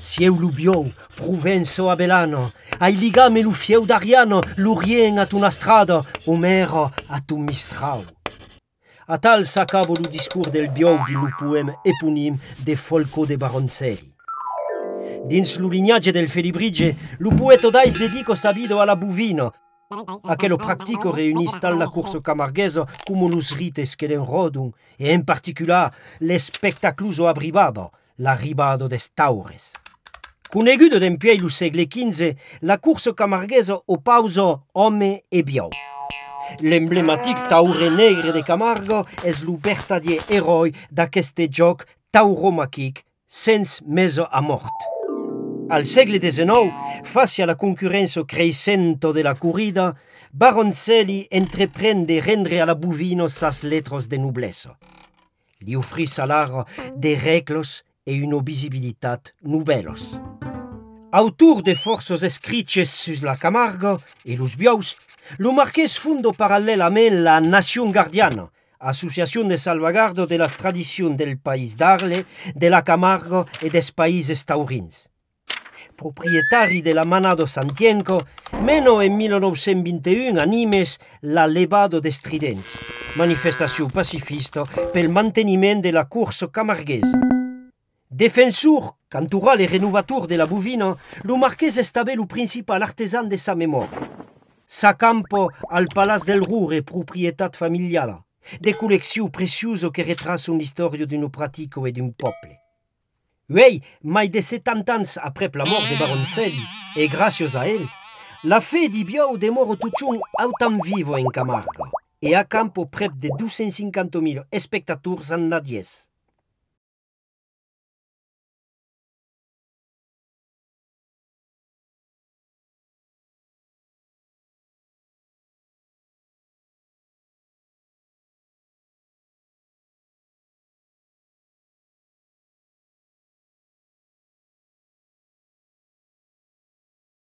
Si eu lo biou, provenven o avelano, hai ligame lo fièu d’arianno, lourien a tunna strada, omèra a ton mistrau. A tal s sacacabo lo discurs del bio din lo poèm eponim de folkco de baronncei. Dins lo lignatge del Felibrige, lo puèto daiis dedico sabido a la buvinao. Aque lo practic reunista al na cursso camargusa com los rites que l’enròdon, e en particular, l’espectalus o aribado, l’arribado des taures agudo d’mpièi lo segle XV, la curs camargueso op pau home e biu. L’emblematictic taur alegre de Camargo es l’perta di òi d’aqueste joc tauurromaquic, sens meso aòrt. Al seègle XVIX, facia la concurenso creento de la corrida, Baronnceli entreprenè derendre a la buvino sas letros de nubleso. li ofris aro derlos e una visibilitat nuvèlos. Autor de forzos escritas sus la Camargo y los bios lo marqués fundó paralelamente la Nación Guardiana, Asociación de salvaguardo de las tradiciones del País d'Arle, de la Camargo y de des Países Taurins. Propietario de la Manado Santienco, Menos en 1921 animes la Levado de Stridents, manifestación pacifista el mantenimiento de la curso camarguesa. Defensor, cantural les rénovateurs de la bovina, le marquès estabel ou principal artisan de sa mémoire. Sa campo al Palas del Rour e proprietat familiala, de précieuses précieuses que retrace un història d'un pratique et d'un peuple. Oui, mai de 70 ans après la mort de Baroncelli, et grâce a elle, la fe di Biou demor tutun autant vivo en Camargue et a campo près de 000 spectateurs en nadies.